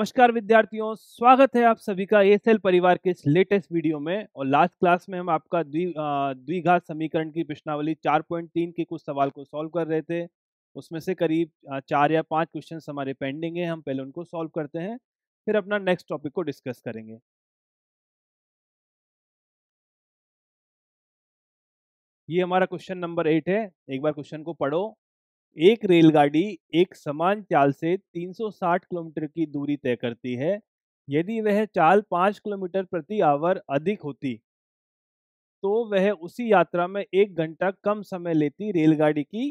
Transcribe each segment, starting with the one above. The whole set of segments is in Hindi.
नमस्कार विद्यार्थियों स्वागत है आप सभी का एस परिवार के इस लेटेस्ट वीडियो में और लास्ट क्लास में हम आपका द्वि द्विघात समीकरण की प्रश्नावली 4.3 के कुछ सवाल को सॉल्व कर रहे थे उसमें से करीब चार या पांच क्वेश्चन हमारे पेंडिंग हैं हम पहले उनको सॉल्व करते हैं फिर अपना नेक्स्ट टॉपिक को डिस्कस करेंगे ये हमारा क्वेश्चन नंबर एट है एक बार क्वेश्चन को पढ़ो एक रेलगाड़ी एक समान चाल से 360 किलोमीटर की दूरी तय करती है यदि वह चाल 5 किलोमीटर प्रति आवर अधिक होती तो वह उसी यात्रा में एक घंटा कम समय लेती रेलगाड़ी की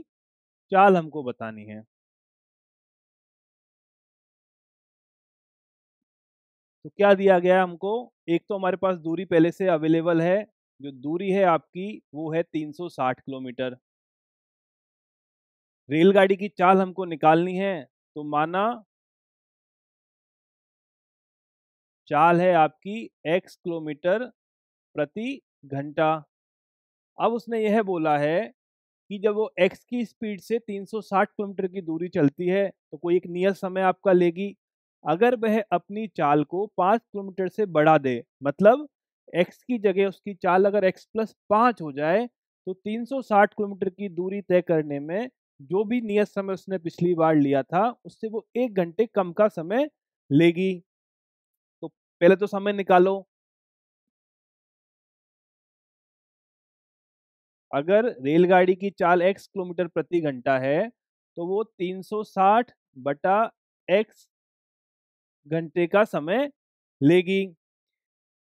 चाल हमको बतानी है तो क्या दिया गया हमको एक तो हमारे पास दूरी पहले से अवेलेबल है जो दूरी है आपकी वो है 360 किलोमीटर रेलगाड़ी की चाल हमको निकालनी है तो माना चाल है आपकी x किलोमीटर प्रति घंटा अब उसने यह बोला है कि जब वो x की स्पीड से 360 किलोमीटर की दूरी चलती है तो कोई एक नियत समय आपका लेगी अगर वह अपनी चाल को पाँच किलोमीटर से बढ़ा दे मतलब x की जगह उसकी चाल अगर x प्लस पाँच हो जाए तो 360 किलोमीटर की दूरी तय करने में जो भी नियत समय उसने पिछली बार लिया था उससे वो एक घंटे कम का समय लेगी तो पहले तो समय निकालो अगर रेलगाड़ी की चाल x किलोमीटर प्रति घंटा है तो वो 360 बटा x घंटे का समय लेगी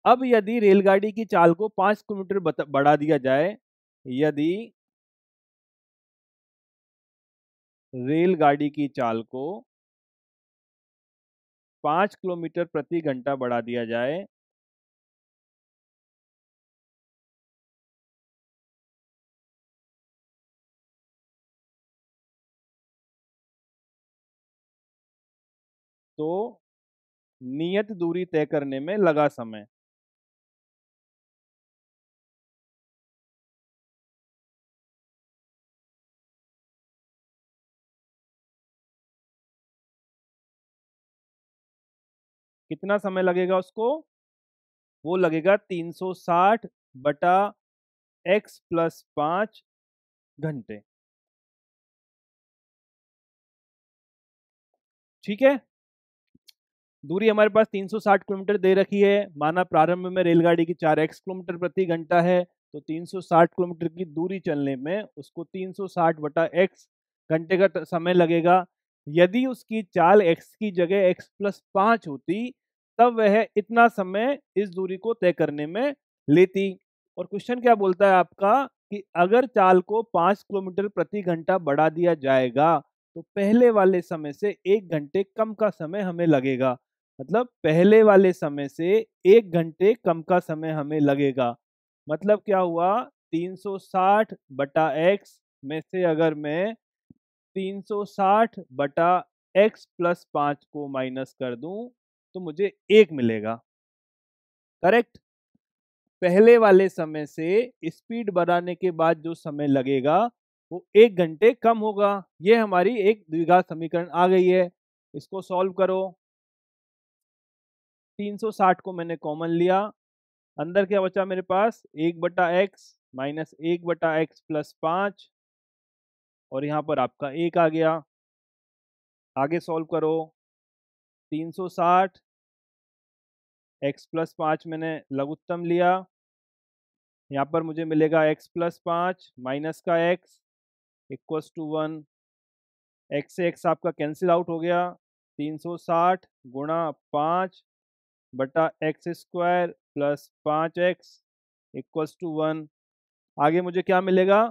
अब यदि रेलगाड़ी की चाल को पाँच किलोमीटर बढ़ा दिया जाए यदि रेलगाड़ी की चाल को पाँच किलोमीटर प्रति घंटा बढ़ा दिया जाए तो नियत दूरी तय करने में लगा समय कितना समय लगेगा उसको वो लगेगा 360 बटा x प्लस पाँच घंटे ठीक है दूरी हमारे पास 360 किलोमीटर दे रखी है माना प्रारंभ में रेलगाड़ी की चार एक्स किलोमीटर प्रति घंटा है तो 360 किलोमीटर की दूरी चलने में उसको 360 बटा एक्स घंटे का समय लगेगा यदि उसकी चाल x की जगह x प्लस पाँच होती तब वह इतना समय इस दूरी को तय करने में लेती और क्वेश्चन क्या बोलता है आपका कि अगर चाल को पाँच किलोमीटर प्रति घंटा बढ़ा दिया जाएगा तो पहले वाले समय से एक घंटे कम का समय हमें लगेगा मतलब पहले वाले समय से एक घंटे कम का समय हमें लगेगा मतलब क्या हुआ 360 बटा एक्स में से अगर मैं 360 बटा x प्लस पाँच को माइनस कर दूं तो मुझे एक मिलेगा करेक्ट पहले वाले समय से स्पीड बढ़ाने के बाद जो समय लगेगा वो एक घंटे कम होगा ये हमारी एक द्विघात समीकरण आ गई है इसको सॉल्व करो 360 को मैंने कॉमन लिया अंदर क्या बचा मेरे पास एक बटा एक्स माइनस एक बटा एक्स प्लस पाँच और यहाँ पर आपका एक आ गया आगे सॉल्व करो 360 एक्स प्लस पाँच मैंने लघुत्तम लिया यहाँ पर मुझे मिलेगा x प्लस पाँच माइनस का x equals to one x से x आपका कैंसिल आउट हो गया 360 गुणा पाँच बटा एक्स स्क्वायर प्लस पाँच एक्स इक्वस टू वन आगे मुझे क्या मिलेगा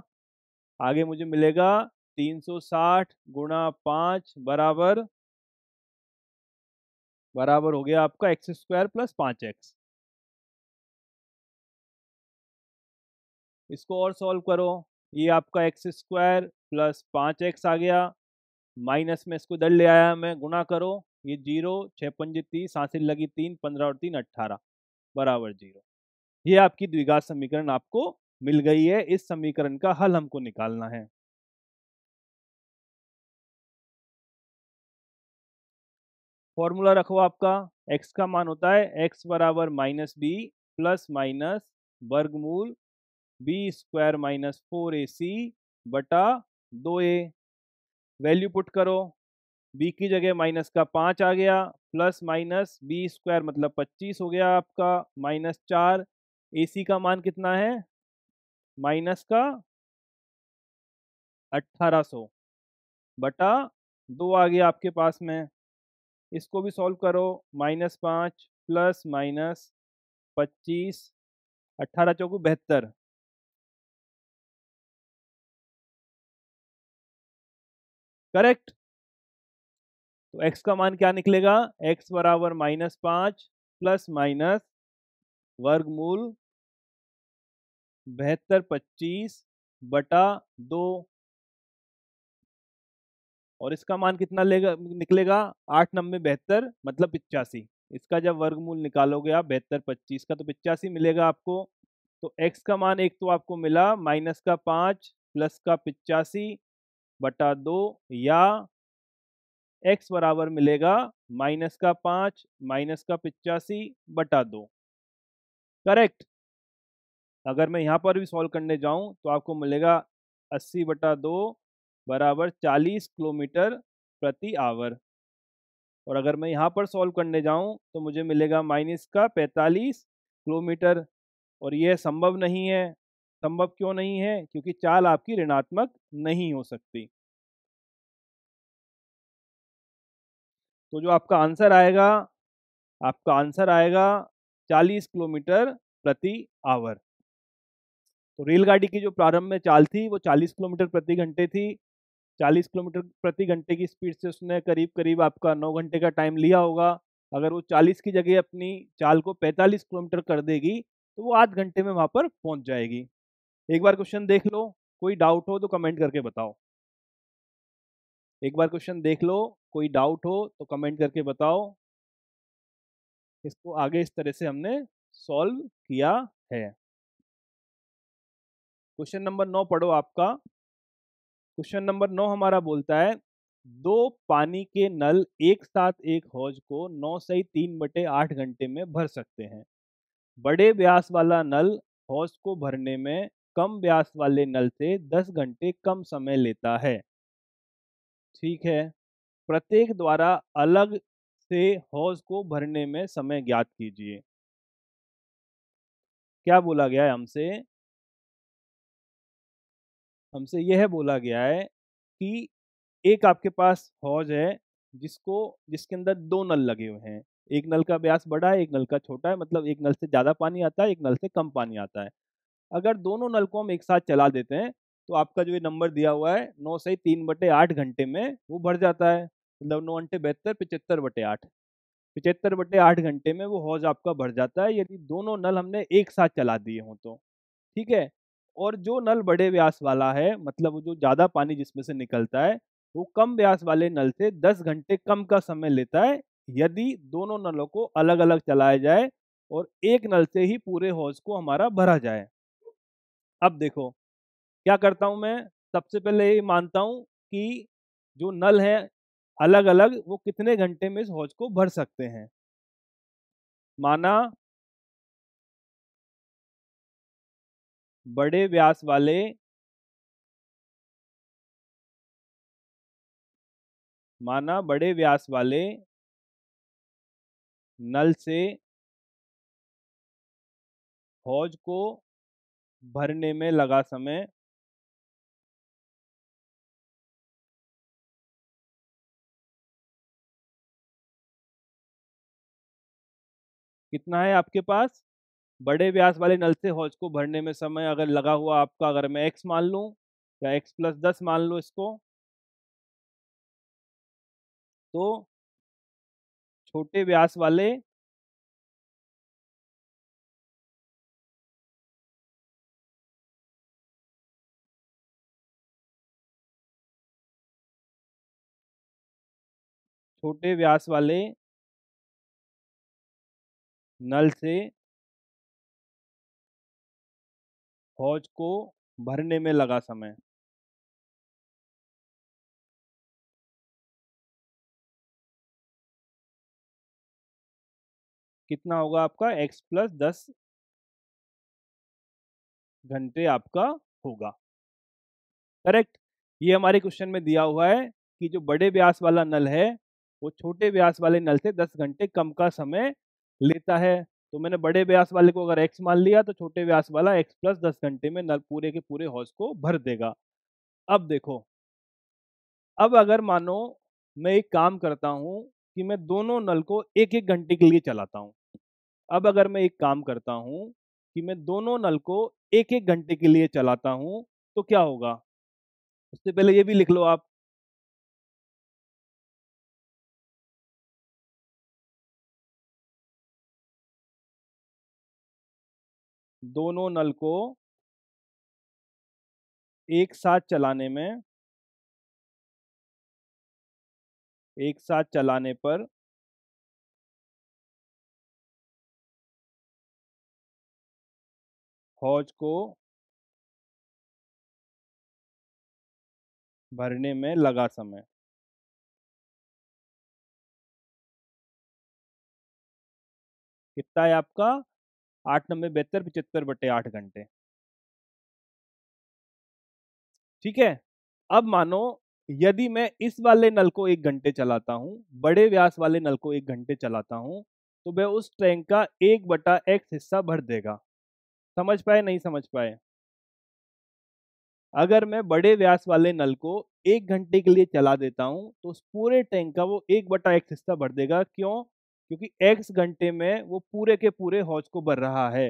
आगे मुझे मिलेगा 360 गुणा पाँच बराबर बराबर हो गया आपका एक्स स्क्वायर प्लस पाँच एक्स इसको और सॉल्व करो ये आपका एक्स स्क्वायर प्लस पाँच एक्स आ गया माइनस में इसको दल ले आया मैं गुणा करो ये जीरो छः पंजे तीस हासिल लगी तीन पंद्रह और तीन अट्ठारह बराबर जीरो ये आपकी द्विघात समीकरण आपको मिल गई है इस समीकरण का हल हमको निकालना है फॉर्मूला रखो आपका x का मान होता है x बराबर माइनस बी प्लस माइनस वर्गमूल b square minus four a c बटा दो ए वैल्यू पुट करो b की जगह माइनस का पाँच आ गया प्लस माइनस बी स्क्वायर मतलब पच्चीस हो गया आपका माइनस चार ए सी का मान कितना है माइनस का अट्ठारह सौ बटा दो आ गया आपके पास में इसको भी सॉल्व करो माइनस पाँच प्लस माइनस पच्चीस अट्ठारह चौकू बहत्तर करेक्ट तो x का मान क्या निकलेगा x बराबर माइनस पाँच प्लस माइनस वर्गमूल बहत्तर पच्चीस बटा दो और इसका मान कितना लेगा निकलेगा आठ नब्बे बहत्तर मतलब पिचासी इसका जब वर्गमूल निकालोगे आप बहत्तर पच्चीस का तो पिचासी मिलेगा आपको तो x का मान एक तो आपको मिला माइनस का पाँच प्लस का पिचासी बटा दो या x बराबर मिलेगा माइनस का पाँच माइनस का पिचासी बटा दो करेक्ट अगर मैं यहाँ पर भी सॉल्व करने जाऊँ तो आपको मिलेगा अस्सी बटा दो बराबर चालीस किलोमीटर प्रति आवर और अगर मैं यहाँ पर सॉल्व करने जाऊँ तो मुझे मिलेगा माइनस का पैंतालीस किलोमीटर और यह संभव नहीं है संभव क्यों नहीं है क्योंकि चाल आपकी ऋणात्मक नहीं हो सकती तो जो आपका आंसर आएगा आपका आंसर आएगा 40 किलोमीटर प्रति आवर तो रेलगाड़ी की जो प्रारंभ में चाल थी वो 40 किलोमीटर प्रति घंटे थी 40 किलोमीटर प्रति घंटे की स्पीड से उसने करीब करीब आपका 9 घंटे का टाइम लिया होगा अगर वो 40 की जगह अपनी चाल को 45 किलोमीटर कर देगी तो वो आठ घंटे में वहाँ पर पहुँच जाएगी एक बार क्वेश्चन देख लो कोई डाउट हो तो कमेंट करके बताओ एक बार क्वेश्चन देख लो कोई डाउट हो तो कमेंट करके बताओ इसको आगे इस तरह से हमने सॉल्व किया है क्वेश्चन नंबर नौ पढ़ो आपका क्वेश्चन नंबर नौ हमारा बोलता है दो पानी के नल एक साथ एक हौज को नौ से तीन बटे आठ घंटे में भर सकते हैं बड़े व्यास वाला नल हौज को भरने में कम व्यास वाले नल से दस घंटे कम समय लेता है ठीक है प्रत्येक द्वारा अलग से हौज को भरने में समय ज्ञात कीजिए क्या बोला गया है हमसे हमसे यह बोला गया है कि एक आपके पास हौज है जिसको जिसके अंदर दो नल लगे हुए हैं एक नल का ब्यास बड़ा है एक नल का छोटा है मतलब एक नल से ज़्यादा पानी आता है एक नल से कम पानी आता है अगर दोनों नल को हम एक साथ चला देते हैं तो आपका जो ये नंबर दिया हुआ है नौ से तीन बटे आठ घंटे में वो भर जाता है मतलब नौ घंटे बहत्तर पिचहत्तर बटे आठ पिचहत्तर बटे आठ घंटे में वो हौज आपका भर जाता है यदि दोनों नल हमने एक साथ चला दिए हों तो ठीक है और जो नल बड़े व्यास वाला है मतलब जो ज़्यादा पानी जिसमें से निकलता है वो कम व्यास वाले नल से 10 घंटे कम का समय लेता है यदि दोनों नलों को अलग अलग चलाया जाए और एक नल से ही पूरे हौज को हमारा भरा जाए अब देखो क्या करता हूँ मैं सबसे पहले ये मानता हूँ कि जो नल है अलग अलग वो कितने घंटे में इस हौज को भर सकते हैं माना बड़े व्यास वाले माना बड़े व्यास वाले नल से हौज को भरने में लगा समय कितना है आपके पास बड़े व्यास वाले नल से हौज को भरने में समय अगर लगा हुआ आपका अगर मैं एक्स मान लूँ या एक्स प्लस दस मान लो इसको तो छोटे व्यास वाले छोटे व्यास वाले नल से फौज को भरने में लगा समय कितना होगा आपका x प्लस दस घंटे आपका होगा करेक्ट ये हमारे क्वेश्चन में दिया हुआ है कि जो बड़े व्यास वाला नल है वो छोटे व्यास वाले नल से 10 घंटे कम का समय लेता है तो मैंने बड़े व्यास वाले को अगर एक्स मान लिया तो छोटे व्यास वाला एक्स प्लस दस घंटे में नल पूरे के पूरे हौज को भर देगा अब देखो अब अगर मानो मैं एक काम करता हूँ कि मैं दोनों नल को एक एक घंटे के लिए चलाता हूँ अब अगर मैं एक काम करता हूँ कि मैं दोनों नल को एक एक घंटे के लिए चलाता हूँ तो क्या होगा उससे पहले ये भी लिख लो आप दोनों नल को एक साथ चलाने में एक साथ चलाने पर हौज को भरने में लगा समय कितना है आपका आठ नब्बे बेहतर पिचहत्तर बटे आठ घंटे ठीक है अब मानो यदि मैं इस वाले नल को एक घंटे चलाता हूं बड़े व्यास वाले नल को एक घंटे चलाता हूं तो वह उस टैंक का एक बटा एक्स हिस्सा भर देगा समझ पाए नहीं समझ पाए अगर मैं बड़े व्यास वाले नल को एक घंटे के लिए चला देता हूं तो उस पूरे टैंक का वो एक बटा एक्स हिस्सा भर देगा क्यों क्योंकि एक्स घंटे में वो पूरे के पूरे हौज को भर रहा है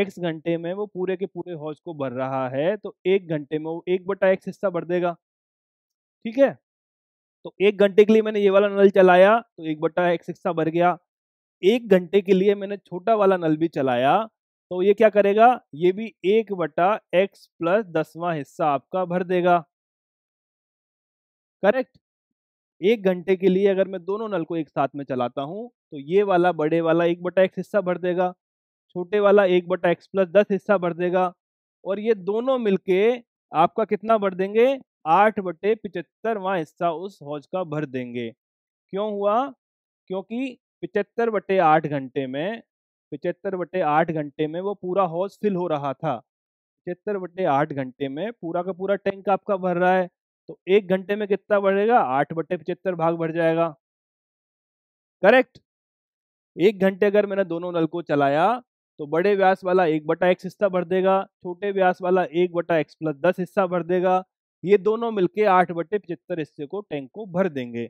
एक्स घंटे में वो पूरे के पूरे हौज को भर रहा है तो एक घंटे में वो एक बटा एक्स हिस्सा भर देगा ठीक है तो एक घंटे के लिए मैंने ये वाला नल चलाया तो एक बटा एक्स हिस्सा भर गया एक घंटे के लिए मैंने छोटा वाला नल भी चलाया तो ये क्या करेगा ये भी एक बटा एक्स प्लस दसवां हिस्सा आपका भर देगा करेक्ट एक घंटे के लिए अगर मैं दोनों नल को एक साथ में चलाता हूँ तो ये वाला बड़े वाला एक बटा एक्स हिस्सा भर देगा छोटे वाला एक बटा एक्स प्लस दस हिस्सा भर देगा और ये दोनों मिलके आपका कितना भर देंगे आठ बटे पिचहत्तरवा हिस्सा उस हौज का भर देंगे क्यों हुआ क्योंकि पिचहत्तर बटे आठ घंटे में पिचहत्तर बटे आठ घंटे में वो पूरा हौज फिल हो रहा था पिचहत्तर बटे आठ घंटे में पूरा का पूरा टैंक आपका भर रहा है तो एक घंटे में कितना बढ़ेगा आठ बटे पचहत्तर भाग बढ़ जाएगा करेक्ट एक घंटे अगर मैंने दोनों नल को चलाया तो बड़े व्यास वाला एक बटा एक्स हिस्सा भर देगा छोटे व्यास वाला एक बटा एक्स प्लस दस हिस्सा भर देगा ये दोनों मिलके आठ बटे पचहत्तर हिस्से को टैंक को भर देंगे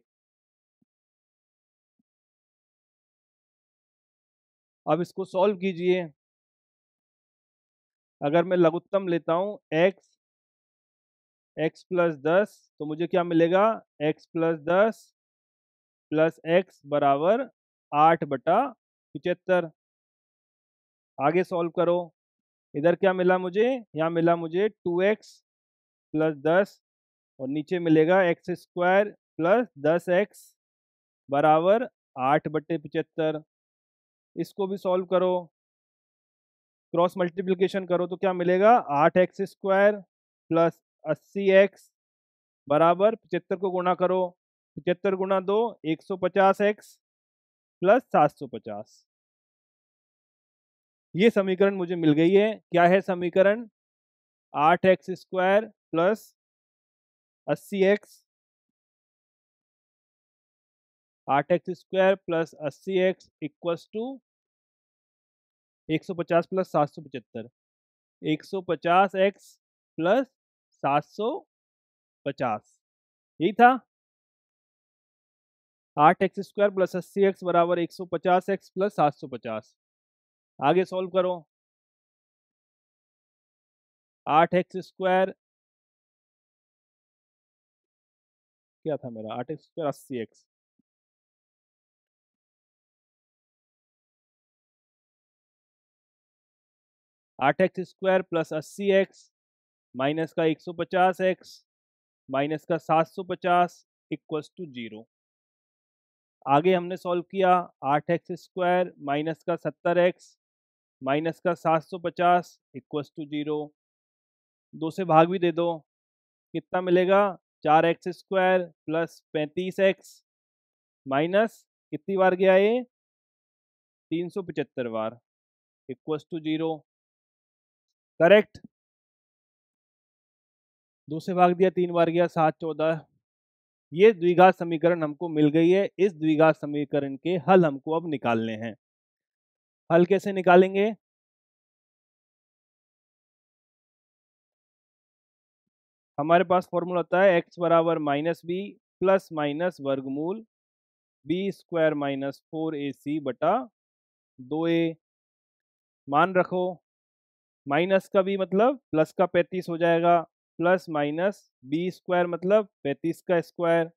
अब इसको सॉल्व कीजिए अगर मैं लघुत्तम लेता हूं एक्स एक्स प्लस दस तो मुझे क्या मिलेगा एक्स प्लस दस प्लस एक्स बराबर आठ बटा पिचहत्तर आगे सॉल्व करो इधर क्या मिला मुझे यहाँ मिला मुझे टू एक्स प्लस दस और नीचे मिलेगा एक्स स्क्वायर प्लस दस एक्स बराबर आठ बटे पिचहत्तर इसको भी सॉल्व करो क्रॉस मल्टीप्लिकेशन करो तो क्या मिलेगा आठ एक्स स्क्वायर प्लस अस्सी एक्स बराबर पचहत्तर को गुणा करो पचहत्तर गुणा दो एक सौ पचास एक्स प्लस सात सौ पचास ये समीकरण मुझे मिल गई है क्या है समीकरण आठ एक्स स्क्वायर प्लस अस्सी एक्स आठ एक्स स्क्वायर प्लस अस्सी एक्स इक्वस टू एक सौ पचास प्लस सात सौ पचहत्तर एक सौ पचास एक्स प्लस सात सौ पचास यही था आठ एक्स स्क्वायर प्लस अस्सी एक्स बराबर एक सौ पचास एक्स प्लस सात सौ पचास आगे सॉल्व करो आठ एक्स स्क्वायर क्या था मेरा आठ एक्स स्क्वायर अस्सी एक्स आठ एक्स स्क्वायर प्लस अस्सी एक्स माइनस का पचास एक्स माइनस का 750 इक्वस टू जीरो आगे हमने सॉल्व किया आठ एक्स स्क्वायर माइनस का सत्तर एक्स माइनस का 750 इक्वस टू जीरो दो से भाग भी दे दो कितना मिलेगा चार एक्स स्क्वायर प्लस पैंतीस एक्स माइनस कितनी बार गया ये तीन सौ पचहत्तर बार इक्वस टू जीरो करेक्ट दो से भाग दिया तीन बार गया सात चौदह ये द्विघात समीकरण हमको मिल गई है इस द्विघात समीकरण के हल हमको अब निकालने हैं हल कैसे निकालेंगे हमारे पास फॉर्मूला होता है एक्स बराबर माइनस बी प्लस माइनस वर्गमूल b square minus four a c बटा दो ए मान रखो माइनस का भी मतलब प्लस का पैंतीस हो जाएगा प्लस माइनस बी स्क्वायर मतलब पैंतीस का square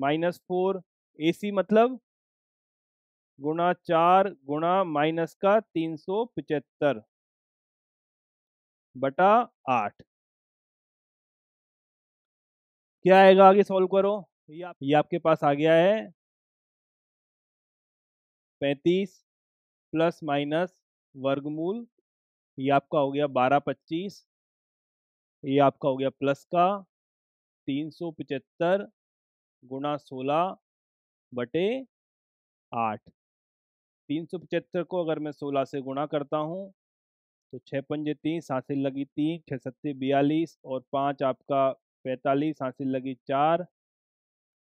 minus four a c मतलब गुणा चार गुणा माइनस का तीन सौ पिचहत्तर बटा आठ क्या आएगा आगे सॉल्व करो ये, आप, ये आपके पास आ गया है पैंतीस प्लस माइनस वर्गमूल ये आपका हो गया बारह पच्चीस ये आपका हो गया प्लस का तीन सौ पचहत्तर गुणा सोलह बटे आठ तीन सौ पचहत्तर को अगर मैं सोलह से गुणा करता हूँ तो छः पंजे तीन सांसें लगी तीन छः सत्ते बयालीस और पाँच आपका पैंतालीस सांसें लगी चार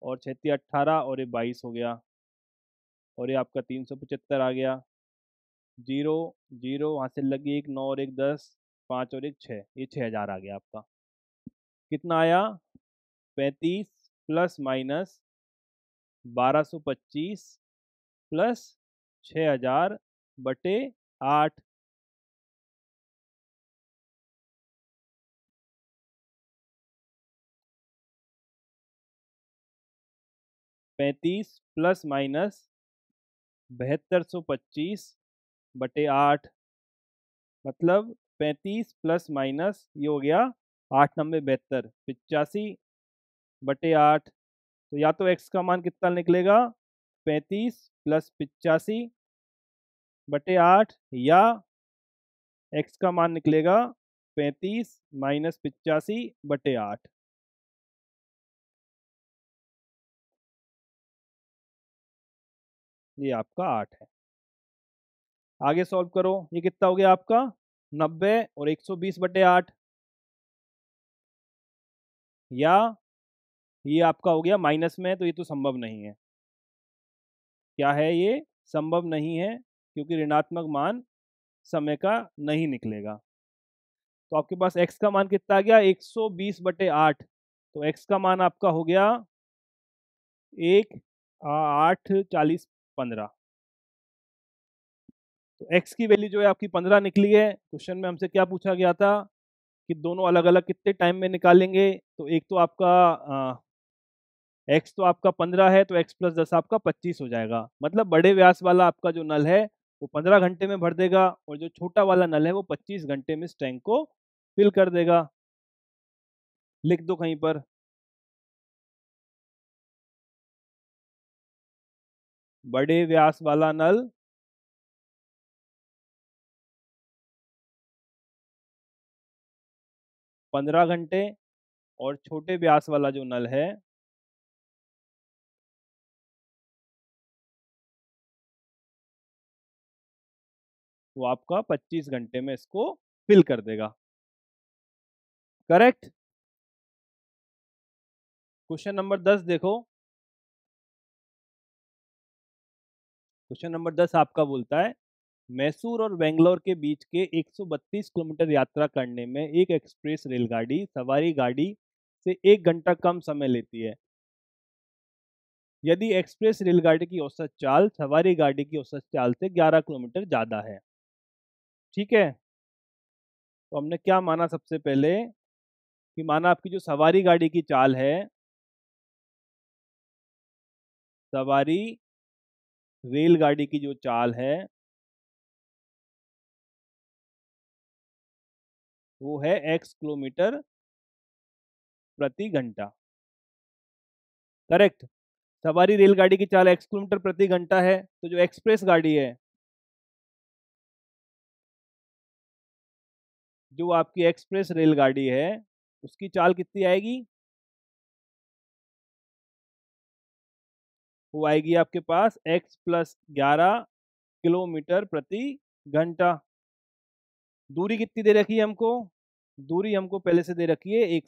और छत्ती अट्ठारह और ये बाईस हो गया और ये आपका तीन सौ पचहत्तर आ गया जीरो जीरो वहाँ से लगी एक नौ और एक दस पाँच और एक छः ये छः हज़ार आ गया आपका कितना आया पैंतीस प्लस माइनस बारह सौ पच्चीस प्लस छः हज़ार बटे आठ पैंतीस प्लस माइनस बहत्तर सौ पच्चीस बटे आठ मतलब पैंतीस प्लस माइनस ये हो गया आठ नंबर बेहतर पिचासी बटे आठ तो या तो एक्स का मान कितना निकलेगा पैंतीस प्लस पिचासी बटे आठ या एक्स का मान निकलेगा पैंतीस माइनस पिचासी बटे आठ ये आपका आठ है आगे सॉल्व करो ये कितना हो गया आपका 90 और 120 बटे आठ या ये आपका हो गया माइनस में तो ये तो संभव नहीं है क्या है ये संभव नहीं है क्योंकि ऋणात्मक मान समय का नहीं निकलेगा तो आपके पास x का मान कितना आ गया 120 बटे आठ तो x का मान आपका हो गया एक आठ चालीस पंद्रह तो एक्स की वैल्यू जो है आपकी पंद्रह निकली है क्वेश्चन में हमसे क्या पूछा गया था कि दोनों अलग अलग कितने टाइम में निकालेंगे तो एक तो आपका एक्स तो आपका पंद्रह है तो एक्स प्लस दस आपका पच्चीस हो जाएगा मतलब बड़े व्यास वाला आपका जो नल है वो पंद्रह घंटे में भर देगा और जो छोटा वाला नल है वो पच्चीस घंटे में इस टैंक को फिल कर देगा लिख दो कहीं पर बड़े व्यास वाला नल पंद्रह घंटे और छोटे व्यास वाला जो नल है वो आपका 25 घंटे में इसको फिल कर देगा करेक्ट क्वेश्चन नंबर दस देखो क्वेश्चन नंबर दस आपका बोलता है मैसूर और बेंगलोर के बीच के 132 किलोमीटर यात्रा करने में एक एक्सप्रेस रेलगाड़ी सवारी गाड़ी से एक घंटा कम समय लेती है यदि एक्सप्रेस रेलगाड़ी की औसत चाल सवारी गाड़ी की औसत चाल से 11 किलोमीटर ज़्यादा है ठीक है तो हमने क्या माना सबसे पहले कि माना आपकी जो सवारी गाड़ी की चाल है सवारी रेलगाड़ी की जो चाल है वो है एक्स किलोमीटर प्रति घंटा करेक्ट सवारी रेलगाड़ी की चाल एक्स किलोमीटर प्रति घंटा है तो जो एक्सप्रेस गाड़ी है जो आपकी एक्सप्रेस रेलगाड़ी है उसकी चाल कितनी आएगी वो आएगी आपके पास x प्लस ग्यारह किलोमीटर प्रति घंटा दूरी कितनी दे रखी है हमको दूरी हमको पहले से दे रखी है एक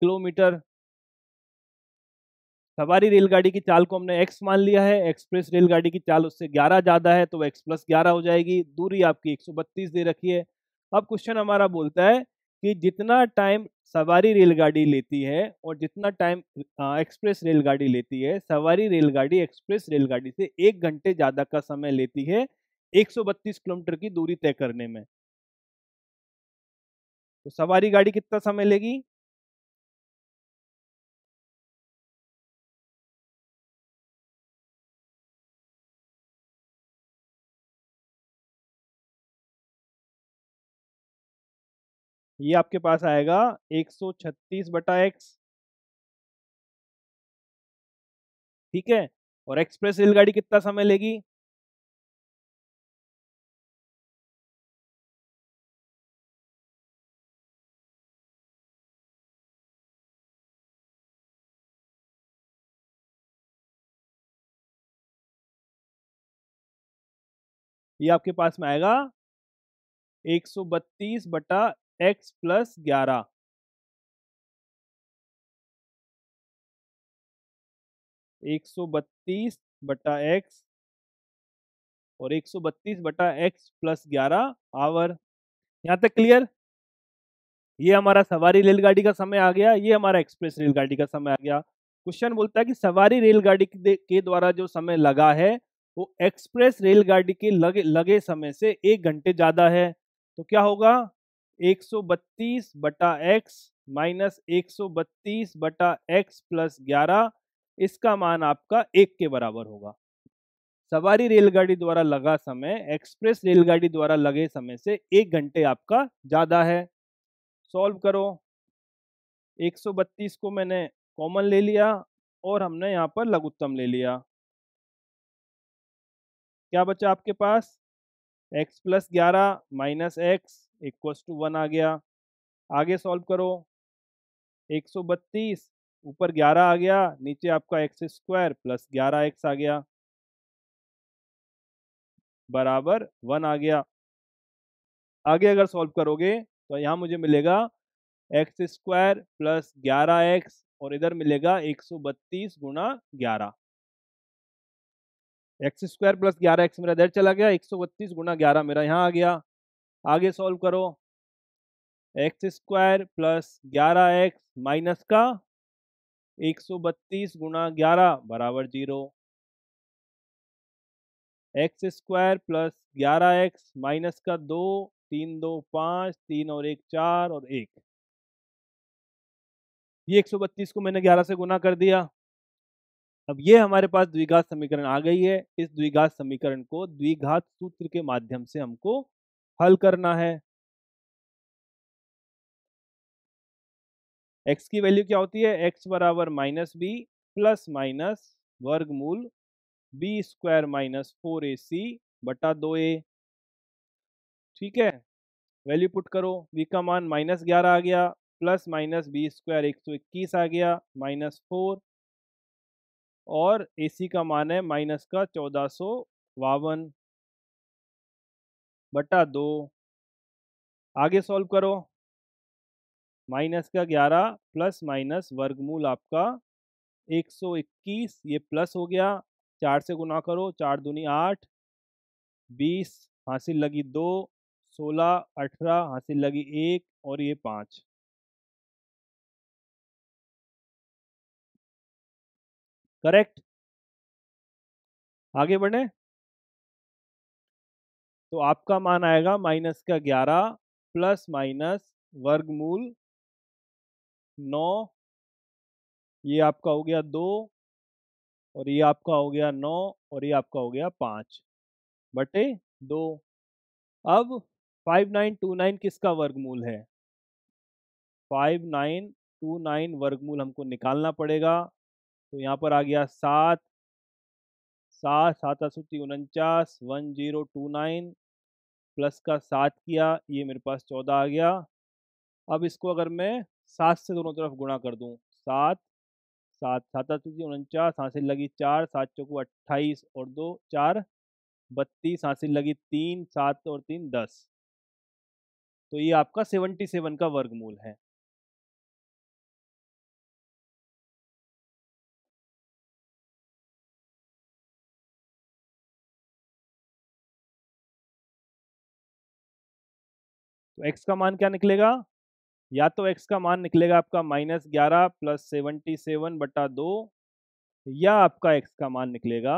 किलोमीटर सवारी रेलगाड़ी की चाल को हमने एक्स मान लिया है एक्सप्रेस रेलगाड़ी की चाल उससे 11 ज़्यादा है तो एक्स प्लस ग्यारह हो जाएगी दूरी आपकी 132 दे रखी है अब क्वेश्चन हमारा बोलता है कि जितना टाइम सवारी रेलगाड़ी लेती है और जितना टाइम एक्सप्रेस रेलगाड़ी लेती है सवारी रेलगाड़ी एक्सप्रेस रेलगाड़ी से एक घंटे ज़्यादा का समय लेती है 132 किलोमीटर की दूरी तय करने में तो सवारी गाड़ी कितना समय लेगी ये आपके पास आएगा 136 बटा एक्स ठीक है और एक्सप्रेस रेलगाड़ी कितना समय लेगी ये आपके पास में आएगा 132 बटा एक्स प्लस ग्यारह एक सौ बत्तीस बटा एक्स और 132 बटा एक्स प्लस ग्यारह आवर यहां तक क्लियर ये हमारा सवारी रेलगाड़ी का समय आ गया ये हमारा एक्सप्रेस रेलगाड़ी का समय आ गया क्वेश्चन बोलता है कि सवारी रेलगाड़ी के द्वारा जो समय लगा है वो एक्सप्रेस रेलगाड़ी के लगे लगे समय से एक घंटे ज़्यादा है तो क्या होगा 132 बटा एक्स माइनस एक बटा एक्स प्लस ग्यारह इसका मान आपका एक के बराबर होगा सवारी रेलगाड़ी द्वारा लगा समय एक्सप्रेस रेलगाड़ी द्वारा लगे समय से एक घंटे आपका ज़्यादा है सॉल्व करो 132 को मैंने कॉमन ले लिया और हमने यहाँ पर लघुत्तम ले लिया क्या बचा आपके पास x प्लस ग्यारह minus x equal to one आ गया आगे सॉल्व करो 132 ऊपर 11 आ गया नीचे आपका एक्स स्क्वायर प्लस ग्यारह एक्स आ गया बराबर वन आ गया आगे अगर सॉल्व करोगे तो यहाँ मुझे मिलेगा एक्स स्क्वायर प्लस ग्यारह एक्स और इधर मिलेगा 132 सौ बत्तीस गुना ग्यारह एक्स स्क्वायर प्लस ग्यारह एक्स मेरा इधर चला गया एक सौ बत्तीस गुना ग्यारह मेरा यहाँ आ गया आगे सॉल्व करो एक्स स्क्वायर प्लस ग्यारह एक्स माइनस का एक सौ बत्तीस गुना ग्यारह बराबर जीरो एक्स स्क्वायर प्लस ग्यारह एक्स माइनस का दो तीन दो पाँच तीन और एक चार और एक ये एक सौ बत्तीस को मैंने ग्यारह से गुना कर दिया अब ये हमारे पास द्विघात समीकरण आ गई है इस द्विघात समीकरण को द्विघात सूत्र के माध्यम से हमको हल करना है एक्स की वैल्यू क्या होती है एक्स बराबर माइनस बी प्लस माइनस वर्गमूल b square minus four a c बटा दो ए ठीक है वैल्यू पुट करो बी का मान माइनस ग्यारह आ गया प्लस माइनस बी स्क्वायर एक सौ इक्कीस आ गया माइनस फोर और एसी का मान है माइनस का चौदह सौ बावन बटा दो आगे सॉल्व करो माइनस का ग्यारह प्लस माइनस वर्गमूल आपका एक सौ इक्कीस ये प्लस हो गया चार से गुना करो चार दूनी आठ बीस हासिल लगी दो सोलह अठारह हासिल लगी एक और ये पाँच करेक्ट आगे बढ़े तो आपका मान आएगा माइनस का ग्यारह प्लस माइनस वर्गमूल नौ ये आपका हो गया दो और ये आपका हो गया नौ और ये आपका हो गया पाँच बटे दो अब फाइव नाइन टू नाइन किसका वर्गमूल है फाइव नाइन टू नाइन वर्गमूल हमको निकालना पड़ेगा तो यहाँ पर आ गया सात सात सात सूची उनचास one zero two nine plus का सात किया ये मेरे पास चौदह आ गया अब इसको अगर मैं सात से दोनों तरफ गुणा कर दूँ सात सात सात चूँकि उनचास हासिल लगी चार सात चौको अट्ठाईस और दो चार बत्तीस हासिल लगी तीन सात और तीन दस तो ये आपका सेवेंटी सेवन का वर्गमूल है तो एक्स का मान क्या निकलेगा या तो एक्स का मान निकलेगा आपका माइनस ग्यारह प्लस सेवनटी सेवन बटा दो या आपका एक्स का मान निकलेगा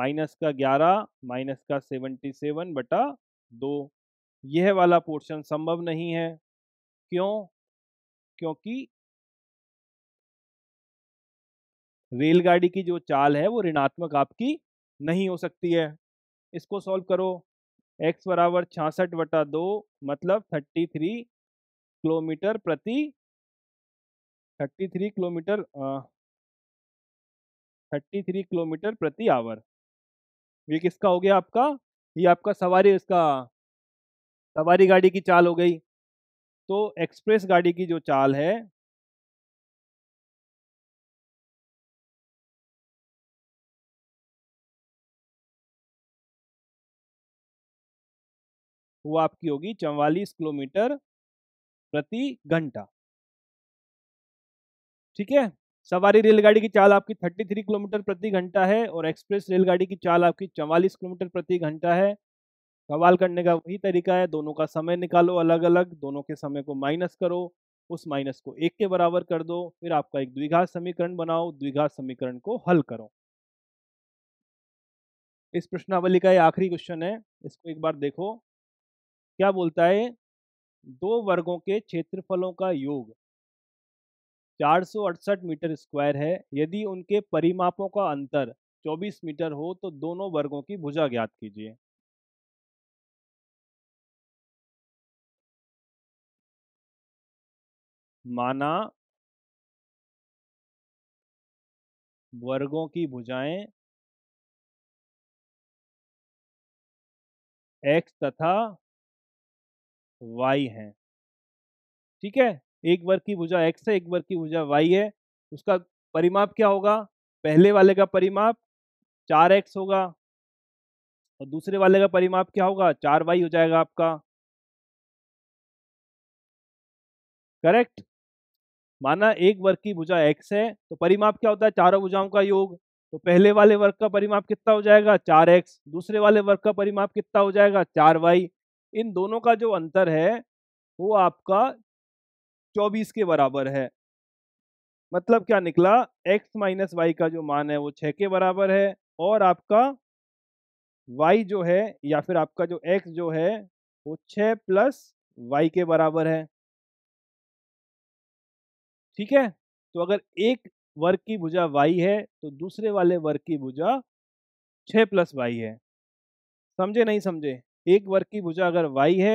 माइनस का ग्यारह माइनस का सेवनटी सेवन बटा दो यह वाला पोर्शन संभव नहीं है क्यों क्योंकि रेलगाड़ी की जो चाल है वो ऋणात्मक आपकी नहीं हो सकती है इसको सॉल्व करो एक्स बराबर छियासठ बटा दो मतलब थर्टी थ्री किलोमीटर प्रति thirty three kilometre thirty three kilometre प्रति आवर ये किसका हो गया आपका ये आपका सवारी इसका सवारी गाड़ी की चाल हो गई तो एक्सप्रेस गाड़ी की जो चाल है वो आपकी होगी चवालीस किलोमीटर प्रति घंटा ठीक है सवारी रेलगाड़ी की चाल आपकी 33 किलोमीटर प्रति घंटा है और एक्सप्रेस रेलगाड़ी की चाल आपकी चवालीस किलोमीटर प्रति घंटा है सवाल करने का वही तरीका है दोनों का समय निकालो अलग अलग दोनों के समय को माइनस करो उस माइनस को एक के बराबर कर दो फिर आपका एक द्विघात समीकरण बनाओ द्विघात समीकरण को हल करो इस प्रश्नावली का ये आखिरी क्वेश्चन है इसको एक बार देखो क्या बोलता है दो वर्गों के क्षेत्रफलों का योग चार मीटर स्क्वायर है यदि उनके परिमापों का अंतर 24 मीटर हो तो दोनों वर्गों की भुजा ज्ञात कीजिए माना वर्गों की भुजाएं एक्स तथा वाई है ठीक है एक वर्ग की भुजा एक्स है एक वर्ग की भुजा वाई है उसका परिमाप क्या होगा पहले वाले का परिमाप चार एक्स होगा और दूसरे वाले का परिमाप क्या होगा चार वाई हो जाएगा आपका करेक्ट माना एक वर्ग की भुजा एक्स है तो परिमाप क्या होता है चारों भुजाओं का योग तो पहले वाले वर्ग का परिमाप कितना हो जाएगा चार एक्स दूसरे वाले वर्ग का परिमाप कितना हो जाएगा चार वाई इन दोनों का जो अंतर है वो आपका चौबीस के बराबर है मतलब क्या निकला x माइनस वाई का जो मान है वो 6 के बराबर है और आपका y जो है या फिर आपका जो x जो है वो छः प्लस वाई के बराबर है ठीक है तो अगर एक वर्ग की भुजा y है तो दूसरे वाले वर्ग की भुजा 6 प्लस वाई है समझे नहीं समझे एक वर्ग की भुजा अगर वाई है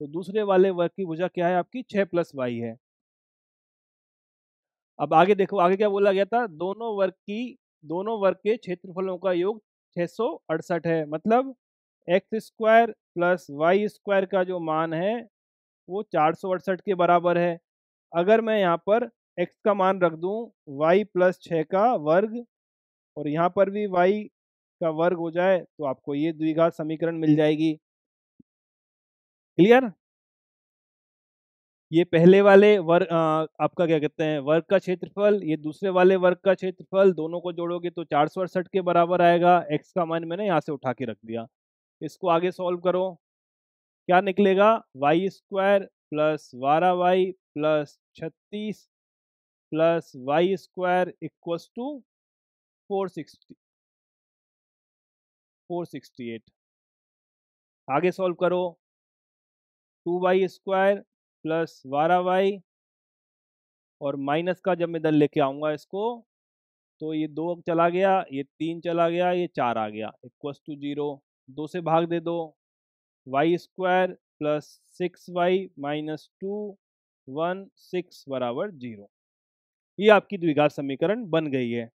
तो दूसरे वाले वर्ग की भुजा क्या है आपकी छह प्लस वाई है अब आगे देखो आगे क्या बोला गया था दोनों वर्ग की दोनों वर्ग के क्षेत्रफलों का योग छः है मतलब x square plus y square का जो मान है वो चार के बराबर है अगर मैं यहाँ पर एक्स का मान रख दूँ वाई प्लस छः का वर्ग और यहाँ पर भी वाई का वर्ग हो जाए तो आपको ये द्विघात समीकरण मिल जाएगी क्लियर ये पहले वाले वर्ग आपका क्या कहते हैं वर्ग का क्षेत्रफल ये दूसरे वाले वर्ग का क्षेत्रफल दोनों को जोड़ोगे तो चार सौ अड़सठ के बराबर आएगा एक्स का मान मैंने यहाँ से उठा के रख दिया इसको आगे सॉल्व करो क्या निकलेगा वाई स्क्वायर प्लस बारह वाई प्लस छत्तीस plus y square equals to four sixty four sixty eight आगे सॉल्व करो टू वाई स्क्वायर प्लस बारह वाई और माइनस का जब मैं इधर लेके आऊँगा इसको तो ये दो चला गया ये तीन चला गया ये चार आ गया इक्वस टू जीरो दो से भाग दे दो y square plus six y minus two one six बराबर जीरो ये आपकी द्विघात समीकरण बन गई है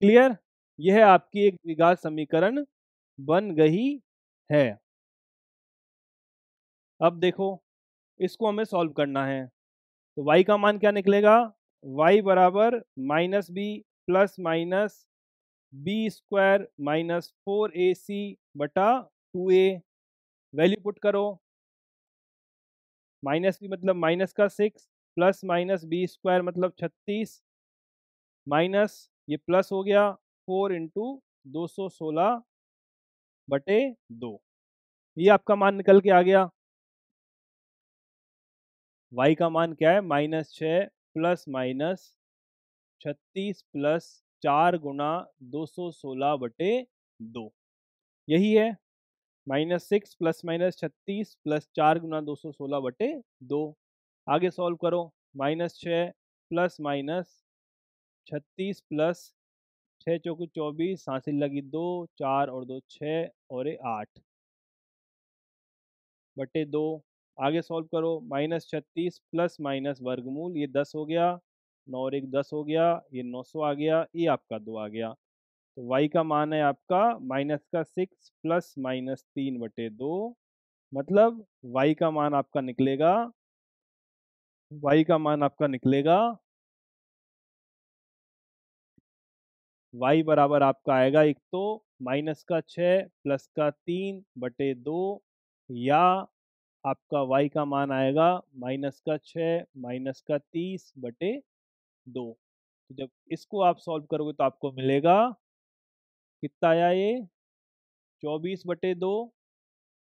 क्लियर यह आपकी एक द्विघात समीकरण बन गई है अब देखो इसको हमें सॉल्व करना है तो y का मान क्या निकलेगा y बराबर minus b plus minus b square minus four a c बटा टू ए वैल्यू पुट करो माइनस बी मतलब माइनस का six plus minus b square मतलब छत्तीस माइनस ये प्लस हो गया फोर इंटू दो सौ सोलह बटे दो ये आपका मान निकल के आ गया वाई का मान क्या है माइनस छ प्लस माइनस छत्तीस प्लस चार गुना दो सौ सोलह बटे दो यही है माइनस सिक्स प्लस माइनस छत्तीस प्लस चार गुना दो सौ सोलह बटे दो आगे सॉल्व करो माइनस छ प्लस माइनस छत्तीस प्लस छः चौक चौबीस सांसें लगी दो चार और दो छ और आठ बटे दो आगे सॉल्व करो माइनस छत्तीस प्लस माइनस वर्गमूल ये दस हो गया नौ और एक दस हो गया ये नौ सौ आ गया ये आपका दो आ गया तो वाई का मान है आपका माइनस का सिक्स प्लस माइनस तीन बटे दो मतलब वाई का मान आपका निकलेगा वाई का मान आपका निकलेगा वाई बराबर आपका आएगा एक तो माइनस का छः प्लस का तीन बटे दो या आपका y का मान आएगा माइनस का छ माइनस का तीस बटे दो तो जब इसको आप सॉल्व करोगे तो आपको मिलेगा कितना आया ये चौबीस बटे दो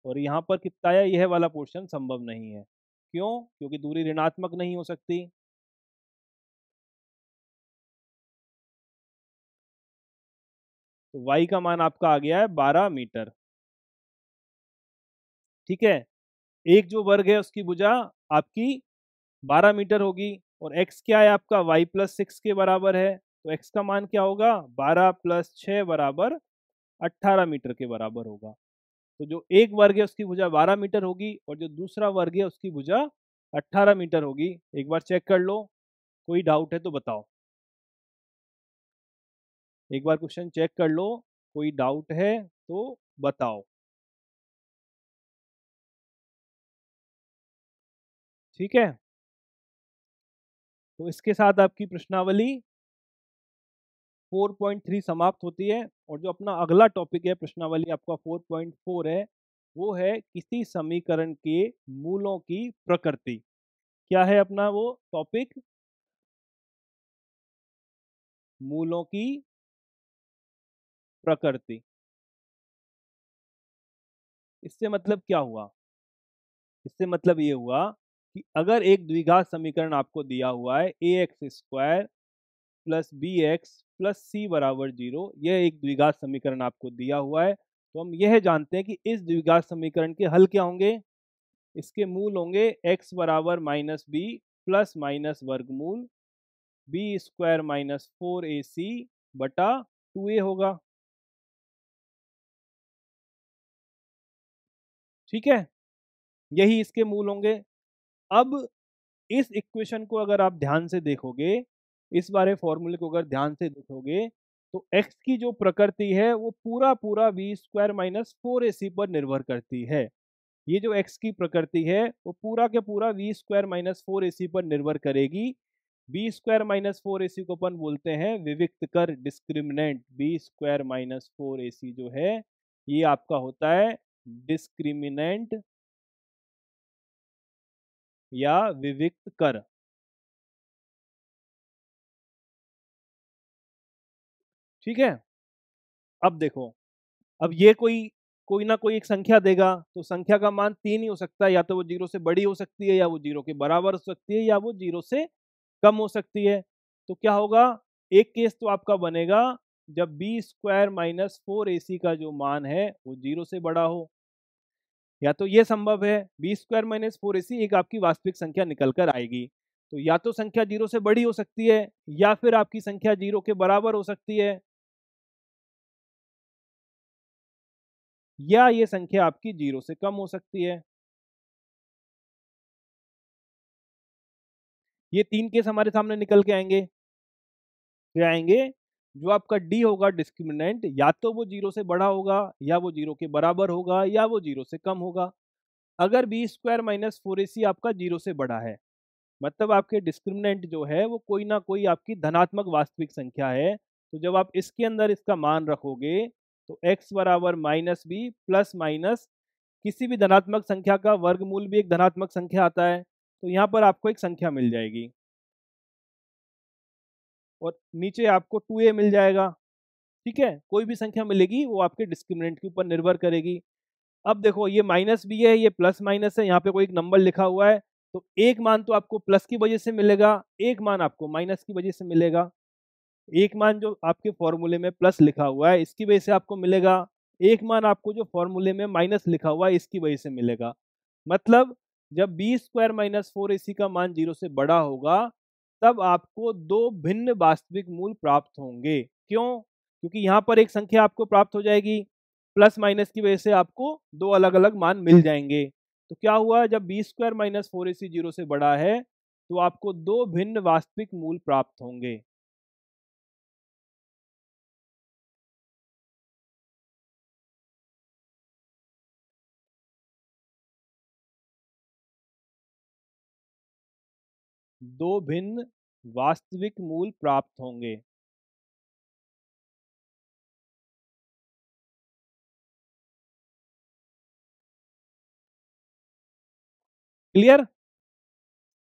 और यहाँ पर कितना आया यह वाला पोर्शन संभव नहीं है क्यों क्योंकि दूरी ऋणात्मक नहीं हो सकती तो y का मान आपका आ गया है बारह मीटर ठीक है एक जो वर्ग है उसकी भुजा आपकी बारह मीटर होगी और एक्स क्या है आपका वाई प्लस सिक्स के बराबर है तो एक्स का मान क्या होगा बारह प्लस छः बराबर अट्ठारह मीटर के बराबर होगा तो जो एक वर्ग है उसकी भुजा बारह मीटर होगी और जो दूसरा वर्ग है उसकी भुजा अट्ठारह मीटर होगी एक बार चेक कर लो कोई डाउट है तो बताओ एक बार क्वेश्चन चेक कर लो कोई डाउट है तो बताओ ठीक है तो इसके साथ आपकी प्रश्नावली 4.3 समाप्त होती है और जो अपना अगला टॉपिक है प्रश्नावली आपका 4.4 है वो है किसी समीकरण के मूलों की प्रकृति क्या है अपना वो टॉपिक मूलों की प्रकृति इससे मतलब क्या हुआ इससे मतलब ये हुआ कि अगर एक द्विघात समीकरण आपको दिया हुआ है a x square plus b x plus c बराबर जीरो यह एक द्विघात समीकरण आपको दिया हुआ है तो हम यह जानते हैं कि इस द्विघात समीकरण के हल क्या होंगे इसके मूल होंगे x बराबर माइनस बी प्लस माइनस वर्गमूल b square minus four a c बटा टू ए होगा ठीक है यही इसके मूल होंगे अब इस इक्वेशन को अगर आप ध्यान से देखोगे इस बारे फॉर्मूले को अगर ध्यान से देखोगे तो x की जो प्रकृति है वो पूरा पूरा v square minus four a c पर निर्भर करती है ये जो x की प्रकृति है वो पूरा के पूरा v square minus four a c पर निर्भर करेगी b square minus four a c को अपन बोलते हैं विविक्त कर discriminant b square minus four a c जो है ये आपका होता है डिस्क्रिमिनेंट या विविक्त कर ठीक है अब देखो अब ये कोई कोई ना कोई एक संख्या देगा तो संख्या का मान तीन ही हो सकता है या तो वो जीरो से बड़ी हो सकती है या वो जीरो के बराबर हो सकती है या वो जीरो से कम हो सकती है तो क्या होगा एक केस तो आपका बनेगा जब b square minus four a c का जो मान है वो जीरो से बड़ा हो या तो ये संभव है b square minus four a c एक आपकी वास्तविक संख्या निकल कर आएगी तो या तो संख्या जीरो से बड़ी हो सकती है या फिर आपकी संख्या जीरो के बराबर हो सकती है या ये संख्या आपकी जीरो से कम हो सकती है ये तीन केस हमारे सामने निकल के आएंगे क्या आएंगे जो आपका डी होगा डिस्क्रिमिनेंट या तो वो जीरो से बड़ा होगा या वो जीरो के बराबर होगा या वो जीरो से कम होगा अगर b square minus four a c आपका जीरो से बड़ा है मतलब आपके डिस्क्रिमिनेंट जो है वो कोई ना कोई आपकी धनात्मक वास्तविक संख्या है तो जब आप इसके अंदर इसका मान रखोगे तो x बराबर माइनस बी प्लस माइनस किसी भी धनात्मक संख्या का वर्गमूल भी एक धनात्मक संख्या आता है तो यहाँ पर आपको एक संख्या मिल जाएगी और नीचे आपको टू ए मिल जाएगा ठीक है कोई भी संख्या मिलेगी वो आपके डिस्क्रिमिनेंट के ऊपर निर्भर करेगी अब देखो ये माइनस भी है ये प्लस माइनस है यहाँ पे कोई एक नंबर लिखा हुआ है तो एक मान तो आपको प्लस की वजह से मिलेगा एक मान आपको माइनस की वजह से मिलेगा एक मान जो आपके फॉर्मूले में प्लस लिखा हुआ है इसकी वजह से आपको मिलेगा एक मान आपको जो फॉर्मूले में माइनस लिखा हुआ है इसकी वजह से मिलेगा मतलब जब b square minus four a c का मान जीरो से बड़ा होगा तब आपको दो भिन्न वास्तविक मूल प्राप्त होंगे क्यों क्योंकि यहाँ पर एक संख्या आपको प्राप्त हो जाएगी प्लस माइनस की वजह से आपको दो अलग अलग मान मिल जाएंगे तो क्या हुआ जब b square minus four a c zero से बड़ा है तो आपको दो भिन्न वास्तविक मूल प्राप्त होंगे दो भिन्न वास्तविक मूल प्राप्त होंगे क्लियर